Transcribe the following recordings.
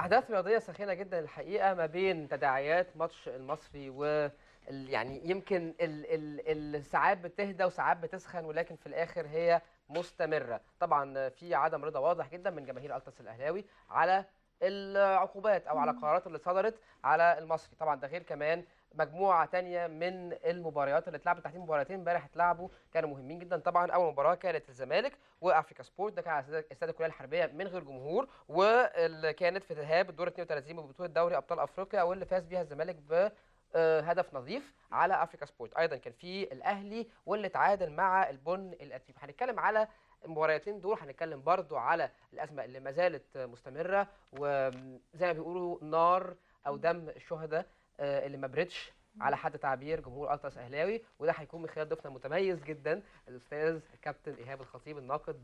احداث رياضيه ساخنه جدا الحقيقه ما بين تداعيات ماتش المصري و يعني يمكن الساعات بتهدى وساعات بتسخن ولكن في الاخر هي مستمره طبعا في عدم رضا واضح جدا من جماهير التاس الاهلاوي على العقوبات او على القرارات اللي صدرت على المصري طبعا ده غير كمان مجموعه تانية من المباريات اللي اتلعبت تحديد مباراتين امبارح اتلعبوا كانوا مهمين جدا طبعا اول مباراه كانت الزمالك وافريكا سبورت ده كان على استاد الكليه الحربيه من غير جمهور واللي كانت في ذهاب الدور 32 من بطوله دوري ابطال افريقيا واللي فاز بيها الزمالك ب آه، هدف نظيف على افريكا سبورت ايضا كان في الاهلي واللي تعادل مع البن الاتيب هنتكلم على المباراتين دول هنتكلم برضو على الازمه اللي ما زالت مستمره وزي ما بيقولوا نار او دم الشهداء آه، اللي ما بردش على حد تعبير جمهور التراس اهلاوي وده هيكون من خلال ضيفنا المتميز جدا الاستاذ الكابتن ايهاب الخطيب الناقد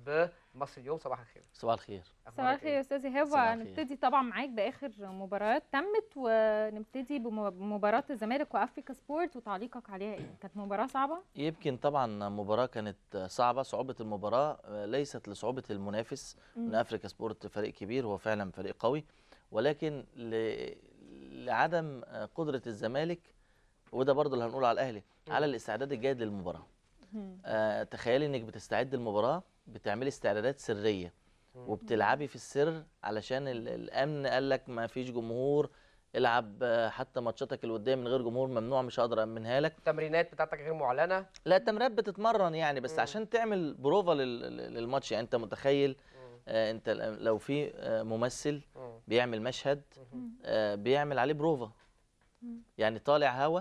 بمصر اليوم صباح الخير صباح الخير صباح الخير يا إيه؟ استاذ ايهاب هنبتدي طبعا معاك باخر مباريات تمت ونبتدي بمباراه الزمالك وافريكا سبورت وتعليقك عليها ايه كانت مباراه صعبه يمكن طبعا مباراه كانت صعبه صعوبه المباراه آه، ليست لصعوبه المنافس من افريكا سبورت فريق كبير هو فعلا فريق قوي ولكن لعدم آه، قدره الزمالك وده برضه اللي هنقوله على الاهلي على الاستعداد الجيد للمباراه آه تخيلي انك بتستعد المباراه بتعملي استعدادات سريه وبتلعبي في السر علشان الامن قال لك ما فيش جمهور العب آه، حتى ماتشاتك الوديه من غير جمهور ممنوع مش هقدر امنها لك التمرينات بتاعتك غير معلنه لا التمرينات بتتمرن يعني بس عشان تعمل بروفا للماتش يعني انت متخيل آه انت لو في آه ممثل بيعمل مشهد آه بيعمل عليه بروفا يعني طالع هوا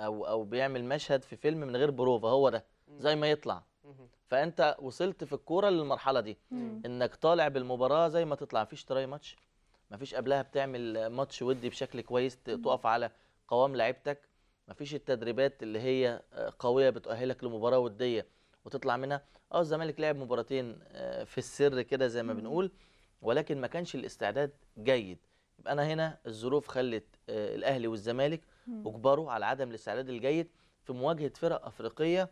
او او بيعمل مشهد في فيلم من غير بروفا هو ده زي ما يطلع فانت وصلت في الكوره للمرحله دي انك طالع بالمباراه زي ما تطلع مفيش تراي ماتش مفيش قبلها بتعمل ماتش ودي بشكل كويس تقف على قوام لعبتك مفيش التدريبات اللي هي آه، قويه بتؤهلك لمباراه وديه وتطلع منها اه الزمالك لعب مباراتين آه، في السر كده زي ما بنقول ولكن ما كانش الاستعداد جيد يبقى انا هنا الظروف خلت آه، الاهلي والزمالك اجبروا على عدم الاستعداد الجيد في مواجهه فرق افريقيه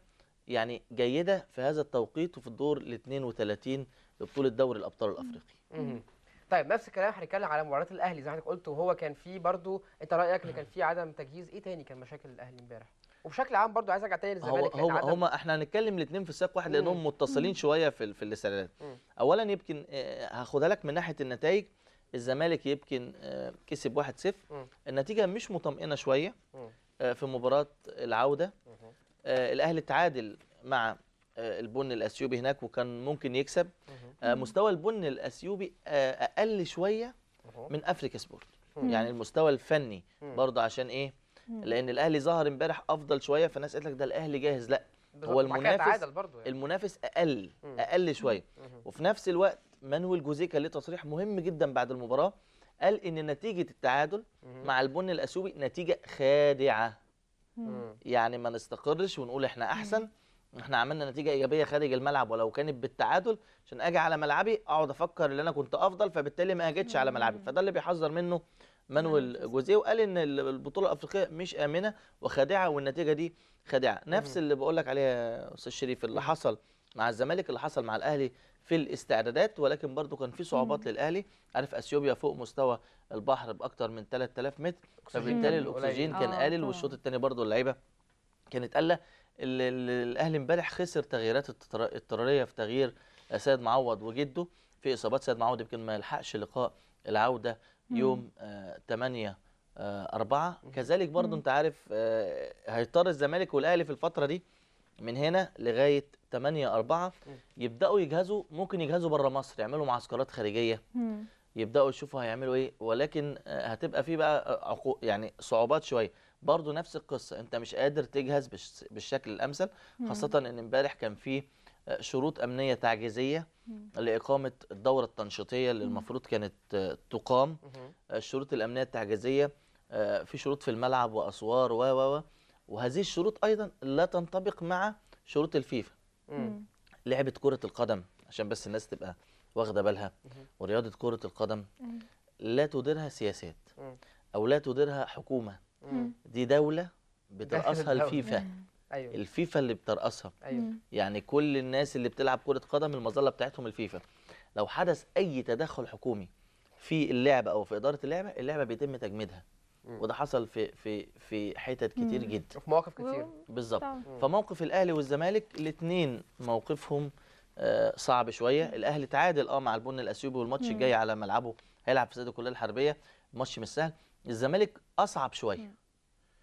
يعني جيده في هذا التوقيت وفي الدور ال 32 لبطوله دوري الابطال الافريقي. طيب نفس الكلام هنتكلم على مباراه الاهلي زي ما حضرتك قلت وهو كان فيه برضو انت رايك ان كان فيه عدم تجهيز ايه تاني كان مشاكل الاهلي امبارح؟ وبشكل عام برضو عايز ارجع تاني للزمالك هو هو هما احنا هنتكلم الاثنين في سياق واحد لانهم متصلين شويه في في الاستعدادات اولا يمكن آه، هاخدها لك من ناحيه النتائج الزمالك يمكن آه، كسب 1-0 النتيجه مش مطمئنه شويه آه، في مباراه العوده الاهلي تعادل مع البن الاثيوبي هناك وكان ممكن يكسب مستوى البن الاثيوبي اقل شويه من افريكا سبورت يعني المستوى الفني برضه عشان ايه لان الاهلي ظهر امبارح افضل شويه فالناس قالت لك ده الاهلي جاهز لا هو المنافس يعني. المنافس اقل اقل شويه وفي نفس الوقت مانويل جوزيه كان ليه تصريح مهم جدا بعد المباراه قال ان نتيجه التعادل مع البن الاثيوبي نتيجه خادعه يعني ما نستقرش ونقول احنا احسن احنا عملنا نتيجه ايجابيه خارج الملعب ولو كانت بالتعادل عشان اجي على ملعبي اقعد افكر ان انا كنت افضل فبالتالي ما اجتش على ملعبي فده اللي بيحذر منه مانويل يعني جوزيه وقال ان البطوله الافريقيه مش امنه وخادعه والنتيجه دي خادعه نفس اللي بقول لك عليها استاذ شريف اللي حصل مع الزمالك اللي حصل مع الاهلي في الاستعدادات ولكن برضو كان في صعوبات للاهلي عارف اثيوبيا فوق مستوى البحر باكتر من 3000 متر فبالتالي الاكسجين كان قليل آه، والشوط الثاني برضو اللعيبه كانت قله الاهلي امبارح خسر تغييرات اضطراريه في تغيير سيد معوض وجده في اصابات سيد معوض يمكن ما يلحقش لقاء العوده يوم 8 آه، 4 آه، كذلك برضو انت عارف آه، هيضطر الزمالك والاهلي في الفتره دي من هنا لغايه 8 4 يبداوا يجهزوا ممكن يجهزوا بره مصر يعملوا معسكرات خارجيه يبداوا يشوفوا هيعملوا ايه ولكن هتبقى في بقى يعني صعوبات شويه برضو نفس القصه انت مش قادر تجهز بالشكل الامثل خاصه ان امبارح كان في شروط امنيه تعجيزيه لاقامه الدوره التنشيطيه اللي المفروض كانت آه، تقام الشروط الامنيه التعجيزيه آه، في شروط في الملعب واسوار و و وهذه الشروط ايضا لا تنطبق مع شروط الفيفا لعبه كره القدم عشان بس الناس تبقى واخده بالها ورياضه كره القدم أيوة. لا تديرها سياسات او لا تديرها حكومه دي دوله بترأسها الفيفا أيوة. الفيفا اللي بترأسها أيوة. يعني كل الناس اللي بتلعب كرة قدم المظلة بتاعتهم الفيفا لو حدث أي تدخل حكومي في اللعبة أو في إدارة اللعبة اللعبة بيتم تجميدها وده حصل في في في حتت كتير جدا في مواقف كتير بالظبط فموقف الاهلي والزمالك الاثنين موقفهم آه، صعب شويه الاهلي تعادل اه مع البن الاثيوبي والماتش الجاي على ملعبه هيلعب في استاد الكليه الحربيه ماتش مش سهل الزمالك اصعب شويه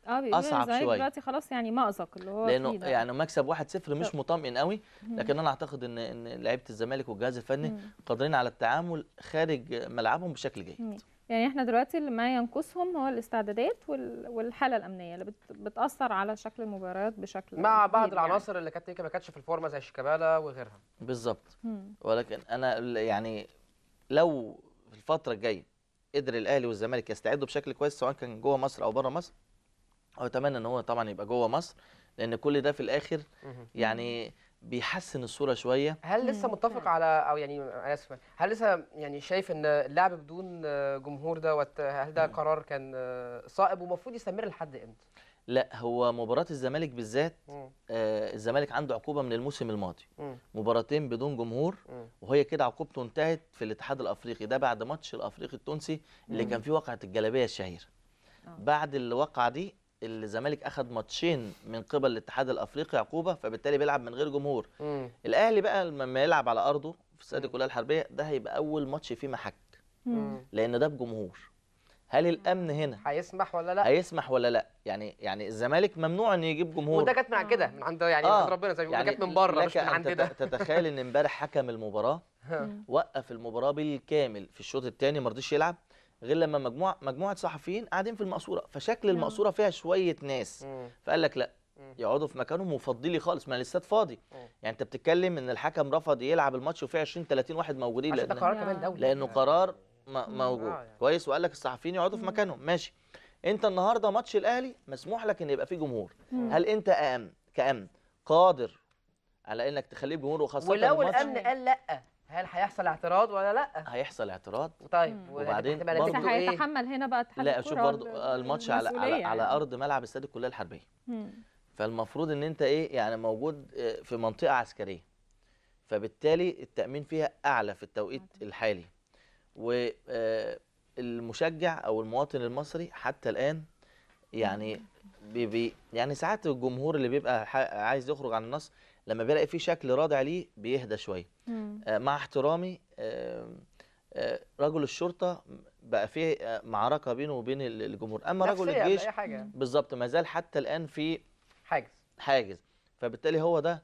اه اصعب شويه دلوقتي خلاص يعني مأزق اللي هو لانه يعني. يعني مكسب 1-0 مش مطمئن قوي لكن انا اعتقد ان ان لعيبه الزمالك والجهاز الفني قادرين على التعامل خارج ملعبهم بشكل جيد يعني احنا دلوقتي اللي ما ينقصهم هو الاستعدادات والحاله الامنيه اللي بتاثر على شكل المباريات بشكل مع بعض يعني. العناصر يعني. اللي كانت يمكن ما كانتش في الفورمه زي شيكابالا وغيرها بالظبط ولكن انا يعني لو في الفتره الجايه قدر الاهلي والزمالك يستعدوا بشكل كويس سواء كان جوه مصر او بره مصر واتمنى ان هو طبعا يبقى جوه مصر لان كل ده في الاخر يعني بيحسن الصوره شويه هل لسه متفق على او يعني اسف هل لسه يعني شايف ان اللعب بدون جمهور دوت هل ده قرار كان صائب ومفروض يستمر لحد امتى لا هو مباراه الزمالك بالذات آه الزمالك عنده عقوبه من الموسم الماضي مباراتين بدون جمهور وهي كده عقوبته انتهت في الاتحاد الافريقي ده بعد ماتش الافريقي التونسي اللي كان فيه وقعه الجلابيه الشهيره آه. بعد الواقعه دي الزمالك اخذ ماتشين من قبل الاتحاد الافريقي عقوبه فبالتالي بيلعب من غير جمهور مم. الاهلي بقى لما يلعب على ارضه في استاد الكليه الحربيه ده هيبقى اول ماتش فيه محك لان ده بجمهور هل الامن هنا هيسمح ولا لا هيسمح ولا لا يعني يعني الزمالك ممنوع ان يجيب جمهور وده جت مع كده من عند يعني آه. من عند ربنا زي ما يعني جت من بره مش من عند ده تتخيل ان امبارح حكم المباراه وقف المباراه بالكامل في الشوط الثاني ما رضيش يلعب غير لما مجموعه مجموعه صحفيين قاعدين في المقصوره فشكل المقصوره فيها شويه ناس فقال لك لا يقعدوا في مكانهم مفضلي خالص ما الاستاد فاضي يعني انت بتتكلم ان الحكم رفض يلعب الماتش وفيه 20 30 واحد موجودين لان قرار كمان دولي لانه قرار موجود آه، يعني. كويس وقال لك الصحفيين يقعدوا في مكانهم ماشي انت النهارده ماتش الاهلي مسموح لك ان يبقى فيه جمهور هل انت امن كامن قادر على انك تخليه جمهور وخاصه ولو الامن قال لا هل هيحصل اعتراض ولا لا؟ هيحصل اعتراض طيب وبعدين برضه بس هيتحمل هنا بقى اتحاد لا شوف برضه آه، الماتش على على, يعني. على ارض ملعب استاد الكليه الحربيه فالمفروض ان انت ايه يعني موجود آه، في منطقه عسكريه فبالتالي التامين فيها اعلى في التوقيت مم. الحالي والمشجع آه، او المواطن المصري حتى الان يعني بي بي يعني ساعات الجمهور اللي بيبقى عايز يخرج عن النص لما بيلاقي فيه شكل راضع ليه بيهدى شويه آه، مع احترامي آه، آه، رجل الشرطه بقى فيه معركه بينه وبين الجمهور اما رجل الجيش بالظبط ما زال حتى الان في حاجز حاجز فبالتالي هو ده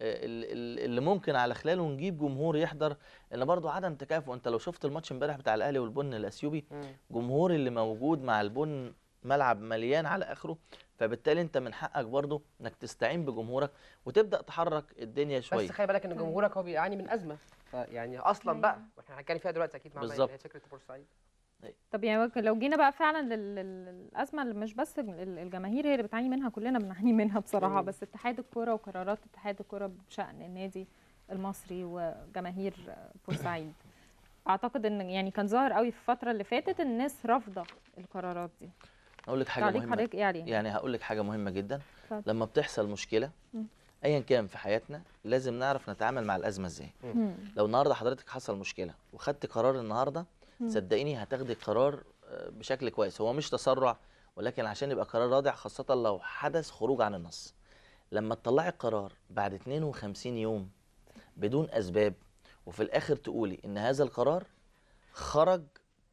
اللي ممكن على خلاله نجيب جمهور يحضر لان برضه عدم تكافؤ انت لو شفت الماتش امبارح بتاع الاهلي والبن الاثيوبي الجمهور اللي موجود مع البن ملعب مليان على اخره فبالتالي انت من حقك برضه انك تستعين بجمهورك وتبدا تحرك الدنيا شويه بس خلي بالك ان جمهورك هو بيعاني من ازمه فيعني اصلا بقى واحنا هنتكلم فيها دلوقتي اكيد مع فكره بورسعيد طيب. طب يعني لو جينا بقى فعلا للازمه اللي مش بس الجماهير هي اللي بتعاني منها كلنا بنعاني منها بصراحه بس اتحاد الكوره وقرارات اتحاد الكوره بشان النادي المصري وجماهير بورسعيد اعتقد ان يعني كان ظاهر قوي في الفتره اللي فاتت الناس رافضه القرارات دي هقول لك حاجه مهمه يعني, يعني هقول لك حاجه مهمه جدا فضل. لما بتحصل مشكله ايا كان في حياتنا لازم نعرف نتعامل مع الازمه ازاي لو النهارده حضرتك حصل مشكله وخدت قرار النهارده صدقيني هتاخدي قرار آه، بشكل كويس هو مش تسرع ولكن عشان يبقى قرار رادع خاصه لو حدث خروج عن النص لما تطلعي القرار بعد 52 يوم بدون اسباب وفي الاخر تقولي ان هذا القرار خرج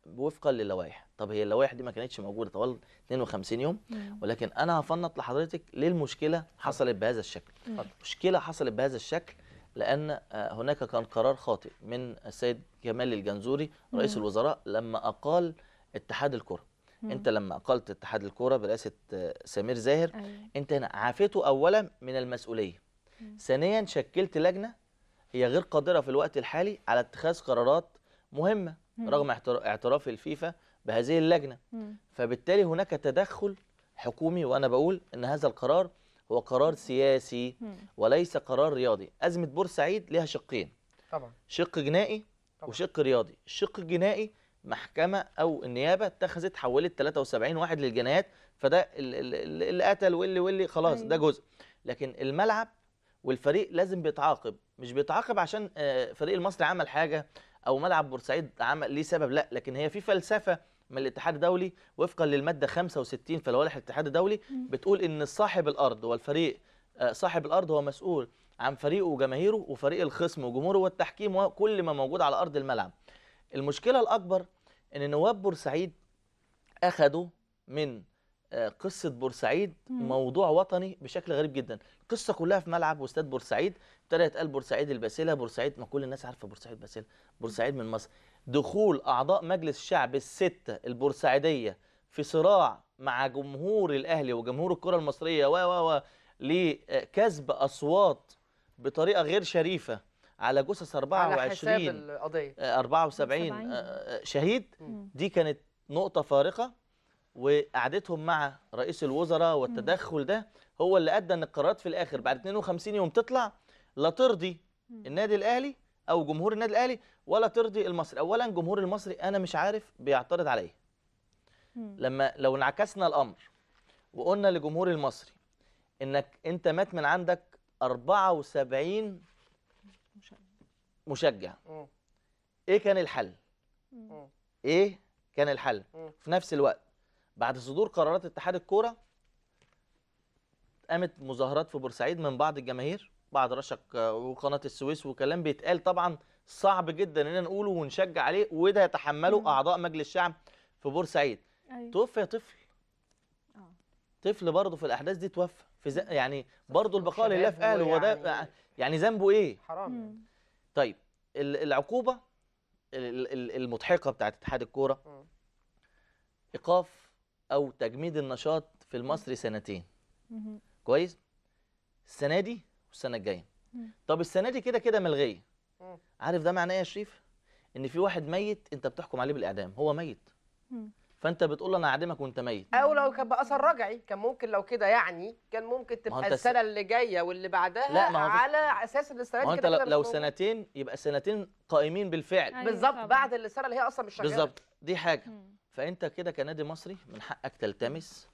وفقا للوائح طب هي اللوائح دي ما كانتش موجوده طوال 52 يوم مم. ولكن انا هفنط لحضرتك ليه المشكله حصلت بهذا الشكل المشكله مشكله حصلت بهذا الشكل لان آه، هناك كان قرار خاطئ من السيد جمال الجنزوري رئيس مم. الوزراء لما اقال اتحاد الكره مم. انت لما اقلت اتحاد الكره برئاسه آه، سمير زاهر أيوه. انت هنا عافيته اولا من المسؤوليه ثانيا شكلت لجنه هي غير قادره في الوقت الحالي على اتخاذ قرارات مهمه رغم اعتراف الفيفا بهذه اللجنه فبالتالي هناك تدخل حكومي وانا بقول ان هذا القرار هو قرار سياسي وليس قرار رياضي ازمه بورسعيد لها شقين طبعا شق جنائي طبعا. وشق رياضي الشق الجنائي محكمه او النيابه اتخذت حولت 73 واحد للجنايات فده اللي قتل واللي واللي خلاص أيوة. ده جزء لكن الملعب والفريق لازم بيتعاقب مش بيتعاقب عشان آه، فريق المصري عمل حاجه او ملعب بورسعيد عمل ليه سبب لا لكن هي في فلسفه من الاتحاد الدولي وفقا للماده 65 في لوائح الاتحاد الدولي بتقول ان صاحب الارض والفريق آه، صاحب الارض هو مسؤول عن فريقه وجماهيره وفريق الخصم وجمهوره والتحكيم وكل ما موجود على ارض الملعب المشكله الاكبر ان نواب بورسعيد اخذوا من قصه بورسعيد موضوع وطني بشكل غريب جدا القصه كلها في ملعب واستاد بورسعيد ابتدى يتقال بورسعيد الباسله بورسعيد ما كل الناس عارفه بورسعيد باسله بورسعيد من مصر دخول اعضاء مجلس الشعب السته البورسعيديه في صراع مع جمهور الاهلي وجمهور الكره المصريه و و و لكسب اصوات بطريقه غير شريفه على جثث 24 على حساب القضيه 74 آه، آه، شهيد دي كانت نقطه فارقه وقعدتهم مع رئيس الوزراء والتدخل ده هو اللي ادى ان القرارات في الاخر بعد 52 يوم تطلع لا ترضي النادي الاهلي او جمهور النادي الاهلي ولا ترضي المصري اولا جمهور المصري انا مش عارف بيعترض عليه لما لو انعكسنا الامر وقلنا لجمهور المصري انك انت مات من عندك 74 مشجع ايه كان الحل ايه كان الحل في نفس الوقت بعد صدور قرارات اتحاد الكوره قامت مظاهرات في بورسعيد من بعض الجماهير بعد رشق آه، وقناه السويس وكلام بيتقال طبعا صعب جدا اننا نقوله ونشجع عليه وده يتحمله مم. اعضاء مجلس الشعب في بورسعيد أيوه. توفي طفل أوه. طفل برضه في الاحداث دي توفى في ز... يعني برضه البقاء لله في اهله هو ده يعني, إيه؟ آه، يعني ذنبه ايه حرام يعني. طيب العقوبه المضحكه بتاعت اتحاد الكوره ايقاف او تجميد النشاط في المصري سنتين كويس السنه دي والسنه الجايه طب السنه دي كده كده ملغيه عارف ده معناه ايه يا شريف ان في واحد ميت انت بتحكم عليه بالاعدام هو ميت فانت بتقول له انا اعدمك وانت ميت او لو كان باثر رجعي كان ممكن لو كده يعني كان ممكن تبقى السنه اللي جايه واللي بعدها لا ما هو على اساس ان ما انت كده لو لو سنتين يبقى سنتين قائمين بالفعل أيوة، بالظبط بعد السنه اللي هي اصلا مش شغاله بالظبط دي حاجه مم. فانت كده كنادي مصري من حقك تلتمس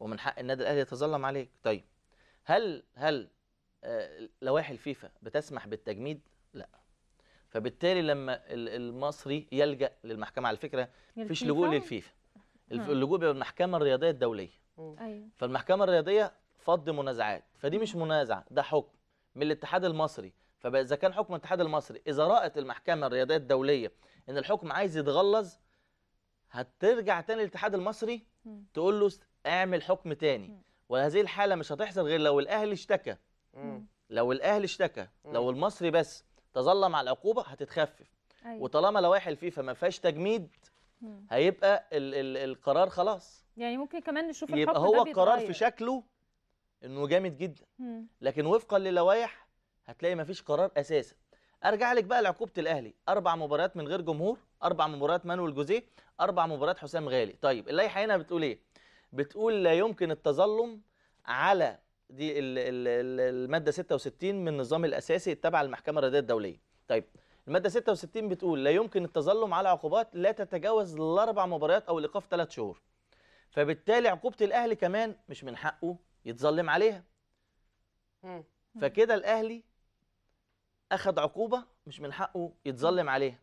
ومن حق النادي الاهلي يتظلم عليك طيب هل هل آه، لوائح الفيفا بتسمح بالتجميد لا فبالتالي لما المصري يلجا للمحكمه على فكره مفيش لجوء للفيفا نعم. اللجوء بيبقى الرياضيه الدوليه ايوه فالمحكمه الرياضيه فض منازعات فدي مش منازعه ده حكم من الاتحاد المصري فاذا كان حكم الاتحاد المصري اذا رات المحكمه الرياضيه الدوليه ان الحكم عايز يتغلظ هترجع تاني للاتحاد المصري تقول له اعمل حكم تاني وهذه الحاله مش هتحصل غير لو الاهلي اشتكى لو الاهلي اشتكى لو المصري بس تظلم على العقوبه هتتخفف أيوة. وطالما لوائح الفيفا ما فيهاش تجميد مم. هيبقى ال ال القرار خلاص يعني ممكن كمان نشوف الحكم يبقى هو القرار في شكله انه جامد جدا مم. لكن وفقا للوائح هتلاقي ما فيش قرار اساسا ارجع لك بقى لعقوبه الاهلي اربع مباريات من غير جمهور اربع مباريات مانويل جوزيه اربع مباريات حسام غالي طيب اللائحه هنا بتقول ايه بتقول لا يمكن التظلم على دي الماده 66 من النظام الاساسي التابع للمحكمه الرياضيه الدوليه طيب الماده 66 بتقول لا يمكن التظلم على عقوبات لا تتجاوز الاربع مباريات او الايقاف ثلاث شهور فبالتالي عقوبه الاهلي كمان مش من حقه يتظلم عليها فكده الاهلي اخذ عقوبه مش من حقه يتظلم عليها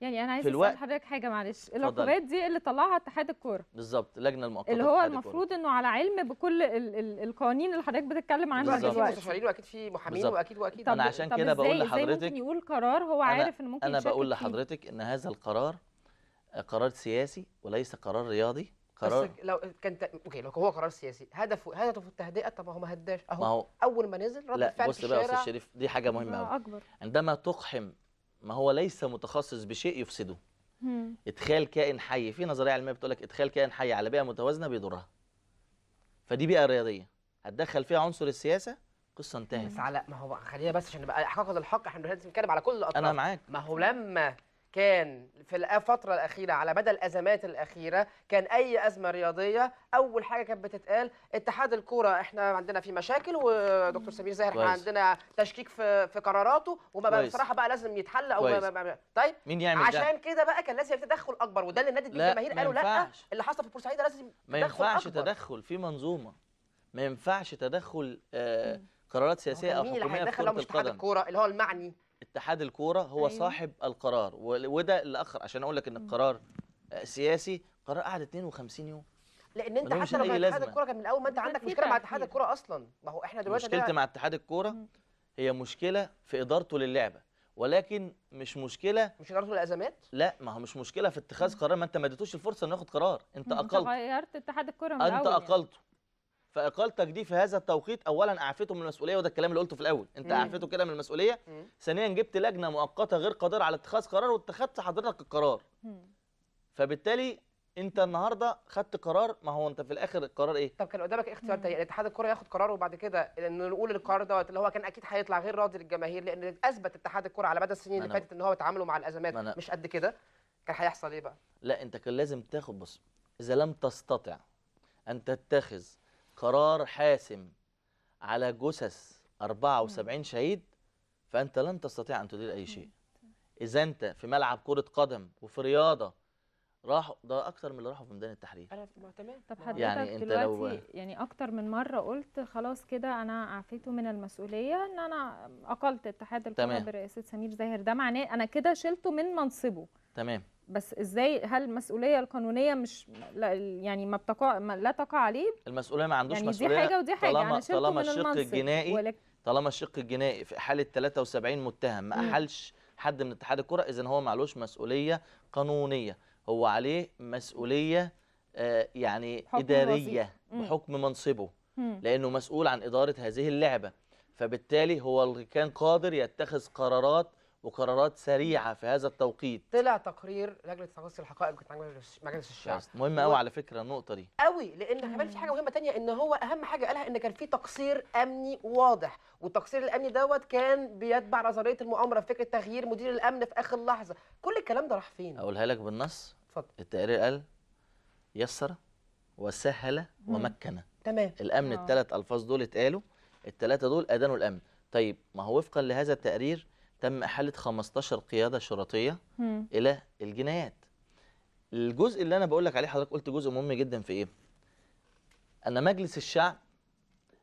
يعني انا عايز اسال حضرتك حاجه معلش العقوبات دي اللي طلعها اتحاد الكوره بالظبط اللجنه المؤقته اللي هو المفروض انه على علم بكل ال ال القوانين اللي حضرتك بتتكلم عنها دلوقتي اكيد في مستشارين واكيد في محامين واكيد واكيد انا عشان كده بقول لحضرتك ممكن يقول قرار هو عارف انه ممكن انا بقول لحضرتك ان هذا القرار قرار سياسي وليس قرار رياضي قرار بس لو كان ت... اوكي لو هو قرار سياسي هدفه هدفه التهدئه طب ما هو ما هداش اهو ما هو اول ما نزل رد لا بص بقى يا استاذ شريف دي حاجه مهمه قوي اكبر عندما تقحم ما هو ليس متخصص بشيء يفسده مم. ادخال كائن حي في نظريه علميه بتقول لك ادخال كائن حي على بيئه متوازنه بيضرها فدي بيئه رياضيه هتدخل فيها عنصر السياسه قصه انتهت بس على ما هو خلينا بس عشان نبقى حقق الحق احنا بنتكلم على كل الاطراف انا معاك ما هو لما كان في الفترة الأخيرة على مدى الأزمات الأخيرة كان أي أزمة رياضية أول حاجة كانت بتتقال اتحاد الكورة إحنا عندنا في مشاكل ودكتور سمير زاهر احنا عندنا تشكيك في في قراراته وما بقى بصراحة بقى لازم يتحل أو ما ما طيب مين يعمل عشان كده بقى كان لازم تدخل أكبر وده اللي النادي الجماهير قالوا لا اللي حصل في بورسعيد لازم ما ينفعش أكبر. تدخل في منظومة ما ينفعش تدخل آه قرارات سياسية أو حكومية في كرة القدم الكورة اللي هو المعني اتحاد الكوره هو أيوة. صاحب القرار وده اللي اخر عشان اقول لك ان القرار آه، سياسي قرار قعد 52 يوم لان انت حتى لو اتحاد الكوره كان من الاول ما انت عندك مشكله مع اتحاد الكوره اصلا ما هو احنا دلوقتي مشكلتي مع اتحاد الكوره هي مشكله في ادارته للعبه ولكن مش مشكله مش ادارته للازمات لا ما هو مش مشكله في اتخاذ قرار ما انت ما اديتوش الفرصه انه ياخد قرار انت اقلت غيرت اتحاد الكوره من انت يعني. اقلته فاقالتك دي في هذا التوقيت اولا اعفته من المسؤوليه وده الكلام اللي قلته في الاول انت اعفته كده من المسؤوليه ثانيا جبت لجنه مؤقته غير قادره على اتخاذ قرار واتخذت حضرتك القرار فبالتالي انت النهارده خدت قرار ما هو انت في الاخر القرار ايه طب كان قدامك اختيار تاني يعني اتحاد الكره ياخد قراره وبعد كده ان نقول القرار دوت اللي هو كان اكيد هيطلع غير راضي للجماهير لان اثبت اتحاد الكره على مدى السنين اللي فاتت ان هو تعامله مع الازمات مش قد كده كان هيحصل ايه بقى لا انت كان لازم تاخد بص اذا لم تستطع ان تتخذ قرار حاسم على جثث 74 شهيد فانت لن تستطيع ان تدير اي شيء اذا انت في ملعب كره قدم وفي رياضه راحوا ده اكتر من اللي راحوا في ميدان التحرير انا تمام طب حضرتك يعني انت لو... يعني اكتر من مره قلت خلاص كده انا عفيته من المسؤوليه ان انا اقلت اتحاد الكره برئاسه سمير زاهر ده معناه انا كده شلته من منصبه تمام بس ازاي هل المسؤوليه القانونيه مش لا يعني ما بتقع ما لا تقع عليه المسؤوليه ما عندوش يعني مسؤوليه دي حاجه ودي حاجه طالما, أنا طالما الشق الجنائي طالما الشق الجنائي في حاله 73 متهم ما احلش حد من اتحاد الكره اذا هو عليهوش مسؤوليه قانونيه هو عليه مسؤوليه آه، يعني اداريه بحكم منصبه لانه مسؤول عن اداره هذه اللعبه فبالتالي هو اللي كان قادر يتخذ قرارات وقرارات سريعه في هذا التوقيت طلع تقرير لجنه تخصص الحقائق بتاع مجلس الشعب مهم قوي على فكره النقطه دي قوي لان كمان في حاجه مهمه ثانيه ان هو اهم حاجه قالها ان كان في تقصير امني واضح والتقصير الامني دوت كان بيتبع نظريه المؤامره في فكره تغيير مدير الامن في اخر لحظه كل الكلام ده راح فين اقولها لك بالنص اتفضل التقرير قال يسر وسهل ومكن تمام الامن آه. الثلاث الفاظ دول اتقالوا الثلاثه دول ادانوا الامن طيب ما هو وفقا لهذا التقرير تم إحالة 15 قيادة شرطية مم. إلى الجنايات الجزء اللي أنا بقول لك عليه حضرتك قلت جزء مهم جدا في إيه أن مجلس الشعب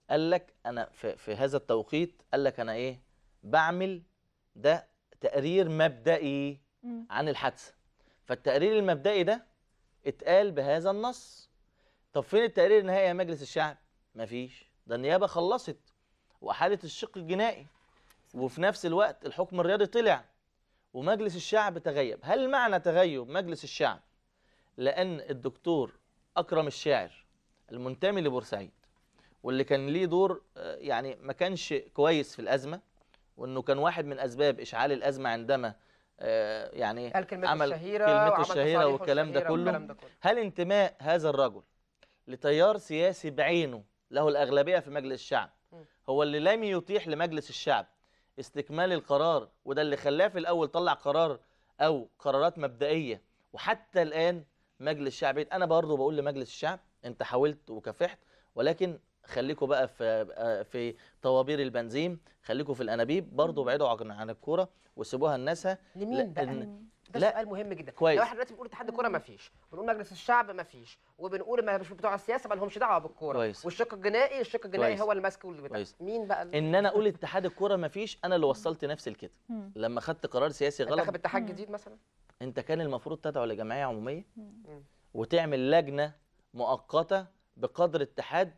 قال لك أنا في, في هذا التوقيت قال لك أنا إيه بعمل ده تقرير مبدئي مم. عن الحادثة فالتقرير المبدئي ده اتقال بهذا النص طب فين التقرير النهائي يا مجلس الشعب مفيش ده النيابة خلصت وأحالت الشق الجنائي وفي نفس الوقت الحكم الرياضي طلع ومجلس الشعب تغيب هل معنى تغيب مجلس الشعب لأن الدكتور أكرم الشاعر المنتمي لبورسعيد واللي كان ليه دور آه، يعني ما كانش كويس في الأزمة وأنه كان واحد من أسباب إشعال الأزمة عندما آه، يعني عمل الشهيرة كلمة الشهيرة والكلام ده كله هل انتماء هذا الرجل لتيار سياسي بعينه له الأغلبية في مجلس الشعب هو اللي لم يتيح لمجلس الشعب استكمال القرار وده اللي خلاه في الاول طلع قرار او قرارات مبدئيه وحتى الان مجلس الشعب انا برضه بقول لمجلس الشعب انت حاولت وكافحت ولكن خليكوا بقى في آه، في طوابير البنزين خليكوا في الانابيب برضه بعيدوا عن الكوره وسيبوها لناسها لمين بقى ده لا. سؤال مهم جدا كويس لو احنا دلوقتي بنقول اتحاد الكوره ما فيش بنقول مجلس الشعب ما فيش وبنقول ما مش بتوع السياسه ما لهمش دعوه بالكوره والشق الجنائي الشق الجنائي كويس. هو اللي ماسك مين بقى ان انا اقول اتحاد الكوره ما فيش انا اللي وصلت نفسي لكده لما خدت قرار سياسي غلط انتخب اتحاد جديد مثلا انت كان المفروض تدعو لجمعيه عموميه وتعمل لجنه مؤقته بقدر اتحاد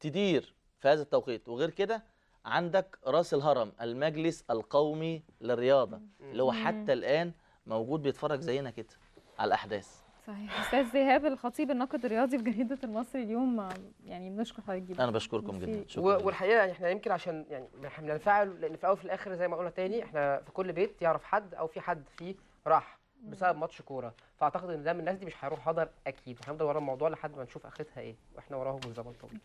تدير في هذا التوقيت وغير كده عندك راس الهرم المجلس القومي للرياضه اللي هو حتى الان موجود بيتفرج زينا كده على الاحداث صحيح استاذ ذهاب الخطيب الناقد الرياضي في جريده المصري اليوم يعني بنشكر حضرتك جدا انا بشكركم جدا شكرا والحقيقه يعني احنا يمكن عشان يعني احنا بننفعل لان في الاول وفي الاخر زي ما قلنا تاني احنا في كل بيت يعرف حد او في حد فيه راح بسبب ماتش كوره فاعتقد ان ده من الناس دي مش هيروح حضر اكيد هنفضل ورا الموضوع لحد ما نشوف اخرتها ايه واحنا وراهم بالظبط طبعا طويل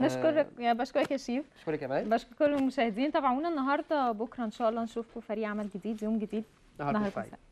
بشكرك آه. يا بشكرك يا شيف بشكرك كمان بشكر كل المشاهدين تابعونا النهارده بكره ان شاء الله نشوفكم فريق عمل جديد يوم جديد نهار بالفايد